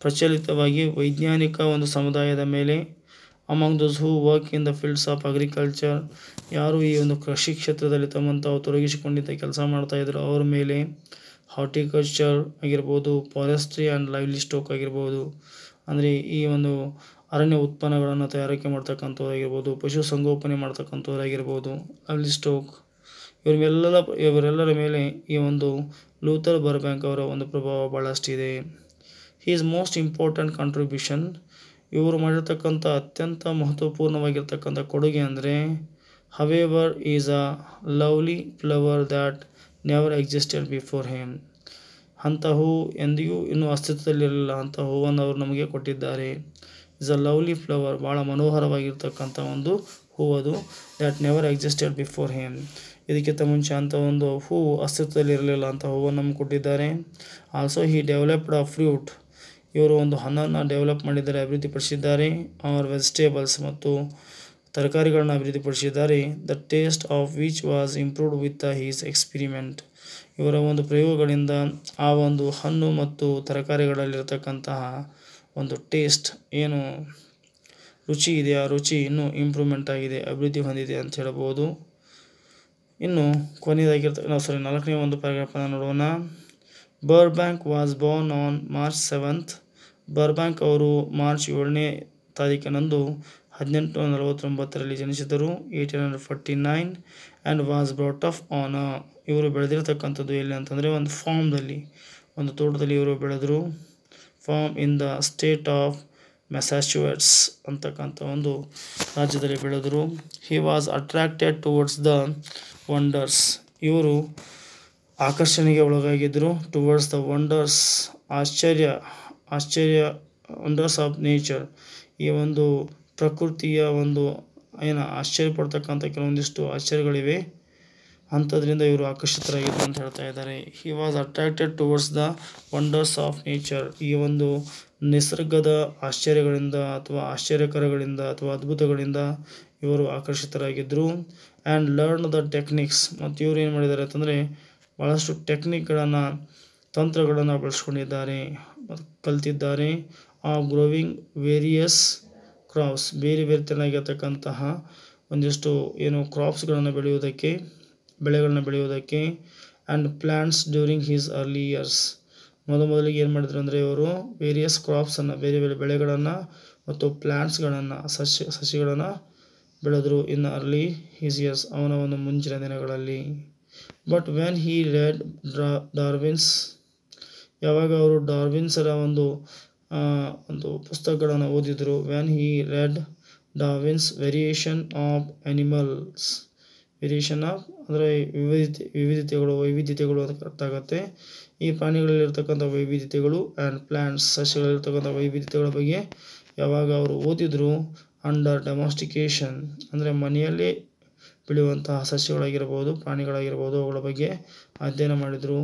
ಪ್ರಚಲಿತವಾಗಿ ವೈಜ್ಞಾನಿಕ ಒಂದು ಸಮುದಾಯದ ಮೇಲೆ among those who work in the fields of agriculture ಯಾರು ಈ ಒಂದು ಕೃಷಿ ಕ್ಷೇತ್ರದಲ್ಲಿ ತಮ್ಮನ್ನು ತೊಡಗಿಸಿಕೊಂಡಿದ್ದ ಕೆಲಸ ಮಾಡ್ತಾಯಿದ್ರು ಅವ್ರ ಮೇಲೆ ಹಾರ್ಟಿಕಲ್ಚರ್ ಆಗಿರ್ಬೋದು ಫಾರೆಸ್ಟ್ರಿ ಆ್ಯಂಡ್ ಲೈವ್ಲಿ ಸ್ಟೋಕ್ ಆಗಿರ್ಬೋದು ಅಂದರೆ ಈ ಒಂದು ಅರಣ್ಯ ಉತ್ಪನ್ನಗಳನ್ನು ತಯಾರಿಕೆ ಮಾಡ್ತಕ್ಕಂಥವರಾಗಿರ್ಬೋದು ಪಶುಸಂಗೋಪನೆ ಮಾಡ್ತಕ್ಕಂಥವರಾಗಿರ್ಬೋದು ಅಲ್ಲಿ ಸ್ಟೋಕ್ ಇವರೆಲ್ಲ ಇವರೆಲ್ಲರ ಮೇಲೆ ಈ ಒಂದು ಲೂಥರ್ ಬರ್ಬ್ಯಾಂಕ್ ಅವರ ಒಂದು ಪ್ರಭಾವ ಭಾಳಷ್ಟಿದೆ ಈಸ್ ಮೋಸ್ಟ್ ಇಂಪಾರ್ಟೆಂಟ್ ಕಾಂಟ್ರಿಬ್ಯೂಷನ್ ಇವರು ಮಾಡಿರ್ತಕ್ಕಂಥ ಅತ್ಯಂತ ಮಹತ್ವಪೂರ್ಣವಾಗಿರ್ತಕ್ಕಂಥ ಕೊಡುಗೆ ಅಂದರೆ however is a lovely flower that never existed before him ಅಂಥ ಹೂವು ಎಂದಿಗೂ ಇನ್ನೂ ಅಸ್ತಿತ್ವದಲ್ಲಿರಲಿಲ್ಲ ಅಂಥ ಹೂವನ್ನು ಅವರು ನಮಗೆ ಕೊಟ್ಟಿದ್ದಾರೆ ಇಸ್ ಅ ಲವ್ಲಿ ಫ್ಲವರ್ ಭಾಳ ಮನೋಹರವಾಗಿರ್ತಕ್ಕಂಥ ಒಂದು ಹೂವು ಅದು that never existed before him ಇದಕ್ಕಿಂತ ಮುಂಚೆ ಅಂಥ ಒಂದು ಹೂವು ಅಸ್ತಿತ್ವದಲ್ಲಿರಲಿಲ್ಲ ಅಂತ ಹೂವನ್ನು ನಮ್ಗೆ ಕೊಟ್ಟಿದ್ದಾರೆ also he developed a fruit ಇವರು ಒಂದು ಹಣ್ಣನ್ನು ಡೆವಲಪ್ ಮಾಡಿದ್ದಾರೆ ಅಭಿವೃದ್ಧಿಪಡಿಸಿದ್ದಾರೆ ಅವರ್ ವೆಜಿಟೇಬಲ್ಸ್ ಮತ್ತು ತರಕಾರಿಗಳನ್ನು ಅಭಿವೃದ್ಧಿಪಡಿಸಿದ್ದಾರೆ the taste of which was improved with his experiment ಇವರ ಒಂದು ಪ್ರಯೋಗಗಳಿಂದ ಆ ಒಂದು ಹಣ್ಣು ಮತ್ತು ತರಕಾರಿಗಳಲ್ಲಿರತಕ್ಕಂತಹ ಒಂದು ಟೇಸ್ಟ್ ಏನು ರುಚಿ ಇದೆ ಆ ರುಚಿ ಇನ್ನೂ ಇಂಪ್ರೂವ್ಮೆಂಟ್ ಆಗಿದೆ ಅಭಿವೃದ್ಧಿ ಹೊಂದಿದೆ ಅಂತ ಹೇಳ್ಬೋದು ಇನ್ನು ಕೊನೆಯದಾಗಿರ್ತಕ್ಕ ನಾವು ಸಾರಿ ನಾಲ್ಕನೇ ಒಂದು ಪ್ಯಾರಾಗ್ರಾಫನ್ನು ನೋಡೋಣ Burbank was born on March seventh Burbank ಅವರು ಮಾರ್ಚ್ ಏಳನೇ ತಾರೀಕಿನಂದು ಹದಿನೆಂಟು ನಲವತ್ತೊಂಬತ್ತರಲ್ಲಿ ಜನಿಸಿದರು eighteen hundred forty nine and was brought up on ಇವರು ಬೆಳೆದಿರತಕ್ಕಂಥದ್ದು ಎಲ್ಲಿ ಅಂತಂದರೆ ಒಂದು ಫಾರ್ಮ್ದಲ್ಲಿ ಒಂದು ತೋಟದಲ್ಲಿ ಇವರು ಬೆಳೆದರು farm in the state of Massachusetts ಅಂತಕ್ಕಂಥ ಒಂದು ರಾಜ್ಯದಲ್ಲಿ ಬೆಳೆದರು he was attracted towards the wonders ಇವರು ಆಕರ್ಷಣೆಗೆ ಒಳಗಾಗಿದ್ದರು ಟುವರ್ಡ್ಸ್ ದ ವಂಡರ್ಸ್ ಆಶ್ಚರ್ಯ ಆಶ್ಚರ್ಯ ವಂಡರ್ಸ್ ಆಫ್ ನೇಚರ್ ಈ ಒಂದು ಪ್ರಕೃತಿಯ ಒಂದು ಏನು ಆಶ್ಚರ್ಯ ಪಡ್ತಕ್ಕಂಥ ಕೆಲವೊಂದಿಷ್ಟು ಆಶ್ಚರ್ಯಗಳಿವೆ ಅಂಥದ್ರಿಂದ ಇವರು ಆಕರ್ಷಿತರಾಗಿದ್ದರು ಅಂತ ಹೇಳ್ತಾ ಇದ್ದಾರೆ he was attracted towards the wonders of nature ಈ ಒಂದು ನಿಸರ್ಗದ ಆಶ್ಚರ್ಯಗಳಿಂದ ಅಥವಾ ಆಶ್ಚರ್ಯಕರಗಳಿಂದ ಅಥವಾ ಅದ್ಭುತಗಳಿಂದ ಇವರು ಆಕರ್ಷಿತರಾಗಿದ್ದರು ಆ್ಯಂಡ್ ಲರ್ನ್ ದ ಟೆಕ್ನಿಕ್ಸ್ ಮತ್ತು ಇವರು ಏನು ಮಾಡಿದ್ದಾರೆ ಅಂತಂದರೆ ಭಾಳಷ್ಟು ಟೆಕ್ನಿಕ್ಗಳನ್ನು ತಂತ್ರಗಳನ್ನು ಬಳಸ್ಕೊಂಡಿದ್ದಾರೆ ಕಲ್ತಿದ್ದಾರೆ ಆ ಗ್ರೋವಿಂಗ್ ವೇರಿಯಸ್ ಕ್ರಾಪ್ಸ್ ಬೇರೆ ಬೇರೆ ಚೆನ್ನಾಗಿರ್ತಕ್ಕಂತಹ ಒಂದಿಷ್ಟು ಏನು ಕ್ರಾಪ್ಸ್ಗಳನ್ನು ಬೆಳೆಯುವುದಕ್ಕೆ ಬೆಳೆಗಳನ್ನ ಬೆಳೆಯೋದಕ್ಕೆ and plants during his early years ಮೊದ ಮೊದಲಿಗೆ ಏನು ಮಾಡಿದ್ರು ಅಂದರೆ ಇವರು ವೇರಿಯಸ್ ಕ್ರಾಪ್ಸನ್ನು ಬೇರೆ ಬೇರೆ ಬೆಳೆಗಳನ್ನು ಮತ್ತು ಪ್ಲ್ಯಾಂಟ್ಸ್ಗಳನ್ನು ಸಸ್ಯ ಸಸಿಗಳನ್ನು ಬೆಳೆದ್ರು ಇನ್ ಅರ್ಲಿ ಹೀಸ್ ಇಯರ್ಸ್ ಅವನ ಒಂದು ಮುಂಚಿನ ದಿನಗಳಲ್ಲಿ ಬಟ್ ವೆನ್ ಹೀ ರೆಡ್ ಡ್ರಾ ಡಾರ್ವಿನ್ಸ್ ಯಾವಾಗ ಅವರು ಡಾರ್ವಿನ್ಸರ ಒಂದು ಒಂದು ಪುಸ್ತಕಗಳನ್ನು ಓದಿದರು when he read Darwin's variation of animals variation of ಅಂದರೆ ವಿವಿಧತೆ ವಿವಿಧತೆಗಳು ವೈವಿಧ್ಯತೆಗಳು ಅಂತ ಅರ್ಥ ಆಗುತ್ತೆ ಈ ಪ್ರಾಣಿಗಳಲ್ಲಿರ್ತಕ್ಕಂಥ ವೈವಿಧ್ಯತೆಗಳು ಆ್ಯಂಡ್ ಪ್ಲ್ಯಾಂಟ್ಸ್ ಸಸ್ಯಗಳಲ್ಲಿರ್ತಕ್ಕಂಥ ವೈವಿಧ್ಯತೆಗಳ ಬಗ್ಗೆ ಯಾವಾಗ ಅವರು ಓದಿದ್ರು ಅಂಡರ್ ಡೆಮಾಸ್ಟಿಕೇಷನ್ ಅಂದರೆ ಮನೆಯಲ್ಲಿ ಬೆಳೆಯುವಂತಹ ಸಸ್ಯಗಳಾಗಿರ್ಬೋದು ಪ್ರಾಣಿಗಳಾಗಿರ್ಬೋದು ಅವುಗಳ ಬಗ್ಗೆ ಅಧ್ಯಯನ ಮಾಡಿದರು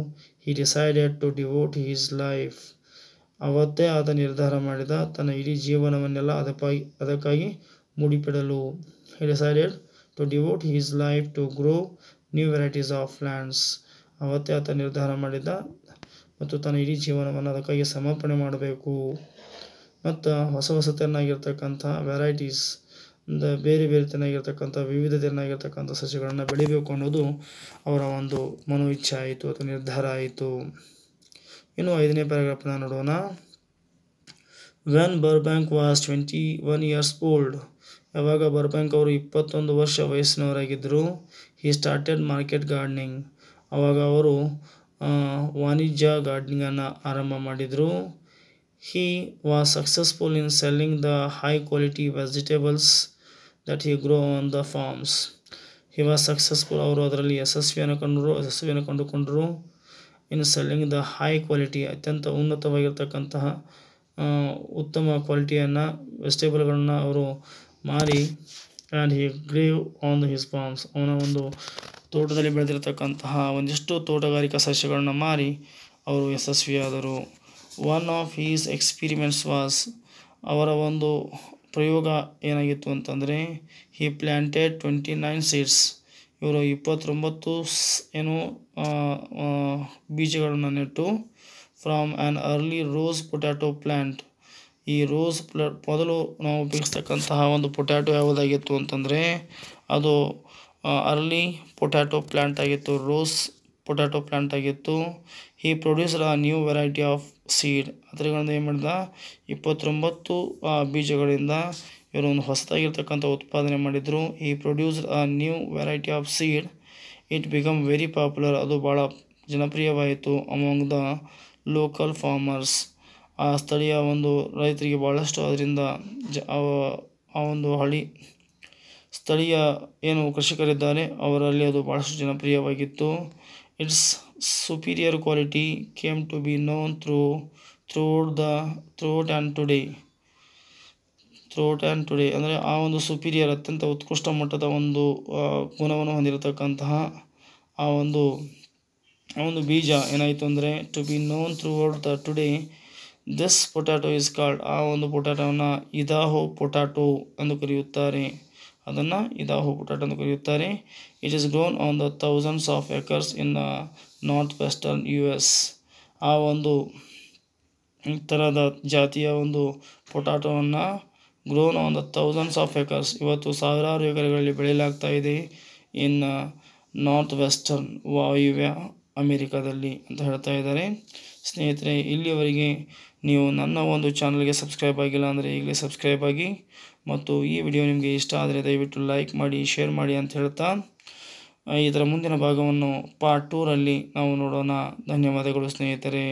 ಈ decided to devote his life ಅವತ್ತೇ ಆತ ನಿರ್ಧಾರ ಮಾಡಿದ ತನ್ನ ಇಡೀ ಜೀವನವನ್ನೆಲ್ಲ ಅದಕ್ಕಾಗಿ ಅದಕ್ಕಾಗಿ ಮುಡಿಪಿಡಲು he decided to devote his life to grow new varieties of plants ಅವತ್ತೇ ಆತ ನಿರ್ಧಾರ ಮಾಡಿದ್ದ ಮತ್ತು ತನ್ನ ಇಡೀ ಜೀವನವನ್ನು ಅದಕ್ಕಾಗಿ ಸಮರ್ಪಣೆ ಮಾಡಬೇಕು ಮತ್ತು ಹೊಸ ಹೊಸತನಾಗಿರ್ತಕ್ಕಂಥ ವೆರೈಟೀಸ್ ಅಂದರೆ ಬೇರೆ ಬೇರೆ ತನಾಗಿರ್ತಕ್ಕಂಥ ವಿವಿಧತೆಯನ್ನಾಗಿರ್ತಕ್ಕಂಥ ಸಸ್ಯಗಳನ್ನು ಬೆಳಿಬೇಕು ಅನ್ನೋದು ಅವರ ಒಂದು ಮನೋಇಚ್ಛೆ ಆಯಿತು ಅಥವಾ ನಿರ್ಧಾರ ಆಯಿತು ಇನ್ನು ಐದನೇ ಪ್ಯಾರಾಗ್ರಾಫ್ನ ನೋಡೋಣ when Burbank was twenty one years old ಯಾವಾಗ ಬರ್ಬ್ಯಾಂಕ್ ಅವರು ಇಪ್ಪತ್ತೊಂದು ವರ್ಷ ವಯಸ್ಸಿನವರಾಗಿದ್ದರು ಹಿ ಸ್ಟಾರ್ಟೆಡ್ ಮಾರ್ಕೆಟ್ ಗಾರ್ಡ್ನಿಂಗ್ ಆವಾಗ ಅವರು ವಾಣಿಜ್ಯ ಗಾರ್ಡ್ನಿಂಗನ್ನು ಆರಂಭ ಮಾಡಿದರು he was successful in selling the high quality vegetables that he grow on the farms he was successful ಅವರು ಅದರಲ್ಲಿ ಯಶಸ್ವಿಯನ್ನು ಕಂಡರು ಯಶಸ್ವಿಯನ್ನು ಕಂಡುಕೊಂಡರು in selling the high quality ಅತ್ಯಂತ ಉನ್ನತವಾಗಿರ್ತಕ್ಕಂತಹ ಉತ್ತಮ ಕ್ವಾಲಿಟಿಯನ್ನು ವೆಜಿಟೇಬಲ್ಗಳನ್ನು ಅವರು ಮಾರಿ and he grew on his farms ಅವನ ಒಂದು ತೋಟದಲ್ಲಿ ಬೆಳೆದಿರತಕ್ಕಂತಹ ಒಂದಿಷ್ಟು ತೋಟಗಾರಿಕಾ ಸಸ್ಯಗಳನ್ನು ಮಾರಿ ಅವರು ಯಶಸ್ವಿಯಾದರು one of his experiments was ಅವರ ಒಂದು ಪ್ರಯೋಗ ಏನಾಗಿತ್ತು ಅಂತಂದರೆ he planted twenty nine seeds ಇವರು ಇಪ್ಪತ್ತೊಂಬತ್ತು ಏನು ಬೀಜಗಳನ್ನು ನೆಟ್ಟು from an early rose potato plant ಈ ರೋಸ್ ಪ್ಲ ಮೊದಲು ನಾವು ಉಪಯೋಗಿಸ್ತಕ್ಕಂತಹ ಒಂದು ಪೊಟ್ಯಾಟೊ ಯಾವುದಾಗಿತ್ತು ಅಂತಂದರೆ ಅದು ಅರ್ಲಿ ಪೊಟ್ಯಾಟೊ ಪ್ಲ್ಯಾಂಟ್ ಆಗಿತ್ತು ರೋಸ್ ಪೊಟ್ಯಾಟೊ ಪ್ಲ್ಯಾಂಟ್ ಆಗಿತ್ತು ಈ producer a new variety of seed ಅದರಿಂದ ಏನು ಮಾಡಿದ ಇಪ್ಪತ್ತೊಂಬತ್ತು ಬೀಜಗಳಿಂದ ಇವರು ಒಂದು ಹೊಸದಾಗಿರ್ತಕ್ಕಂಥ ಉತ್ಪಾದನೆ ಮಾಡಿದರು ಈ producer a new variety of seed it become very popular ಅದು ಭಾಳ ಜನಪ್ರಿಯವಾಯಿತು ಅಮಾಂಗ್ ದ ಲೋಕಲ್ ಫಾರ್ಮರ್ಸ್ ಆ ಸ್ಥಳೀಯ ಒಂದು ರೈತರಿಗೆ ಭಾಳಷ್ಟು ಅದರಿಂದ ಜ ಆ ಒಂದು ಹಳ್ಳಿ ಸ್ಥಳೀಯ ಏನು ಕೃಷಿಕರಿದ್ದಾರೆ ಅವರಲ್ಲಿ ಅದು ಭಾಳಷ್ಟು ಜನಪ್ರಿಯವಾಗಿತ್ತು its superior quality came to be known through throughout the throughout and today throughout and today ಅಂದರೆ ಆ ಒಂದು ಸುಪೀರಿಯರ್ ಅತ್ಯಂತ ಉತ್ಕೃಷ್ಟ ಮಟ್ಟದ ಒಂದು ಗುಣವನ್ನು ಹೊಂದಿರತಕ್ಕಂತಹ ಆ ಒಂದು ಆ ಒಂದು ಬೀಜ ಏನಾಯಿತು ಅಂದರೆ to be known throughout the today this potato is called ಆ ಒಂದು ಪೊಟ್ಯಾಟೋವನ್ನು ಇದಾಹೋ ಪೊಟ್ಯಾಟೊ ಎಂದು ಕರೆಯುತ್ತಾರೆ ಅದನ್ನು ಇದಾಹೋ ಪೊಟ್ಯಾಟೊ ಎಂದು ಕರೆಯುತ್ತಾರೆ it is grown on the thousands of acres in the north western U S ಆ ಒಂದು ಥರದ ಜಾತಿಯ ಒಂದು ಪೊಟ್ಯಾಟೋವನ್ನು grown on the thousands of acres ಇವತ್ತು ಸಾವಿರಾರು ಎಕರೆಗಳಲ್ಲಿ ಬೆಳೆಯಲಾಗ್ತಾ ಇದೆ ಇನ್ ನಾರ್ತ್ ವೆಸ್ಟರ್ನ್ ವಾಯುವ್ಯ ಅಮೆರಿಕಾದಲ್ಲಿ ಅಂತ ಹೇಳ್ತಾ ಇದ್ದಾರೆ ಸ್ನೇಹಿತರೆ ಇಲ್ಲಿಯವರೆಗೆ ನೀವು ನನ್ನ ಒಂದು ಚಾನಲ್ಗೆ ಸಬ್ಸ್ಕ್ರೈಬ್ ಆಗಿಲ್ಲ ಅಂದರೆ ಈಗಲೇ ಸಬ್ಸ್ಕ್ರೈಬ್ ಆಗಿ ಮತ್ತು ಈ ವಿಡಿಯೋ ನಿಮಗೆ ಇಷ್ಟ ಆದರೆ ದಯವಿಟ್ಟು ಲೈಕ್ ಮಾಡಿ ಶೇರ್ ಮಾಡಿ ಅಂತ ಹೇಳ್ತಾ ಇದರ ಮುಂದಿನ ಭಾಗವನ್ನು ಪಾರ್ಟ್ ಟೂರಲ್ಲಿ ನಾವು ನೋಡೋಣ ಧನ್ಯವಾದಗಳು ಸ್ನೇಹಿತರೆ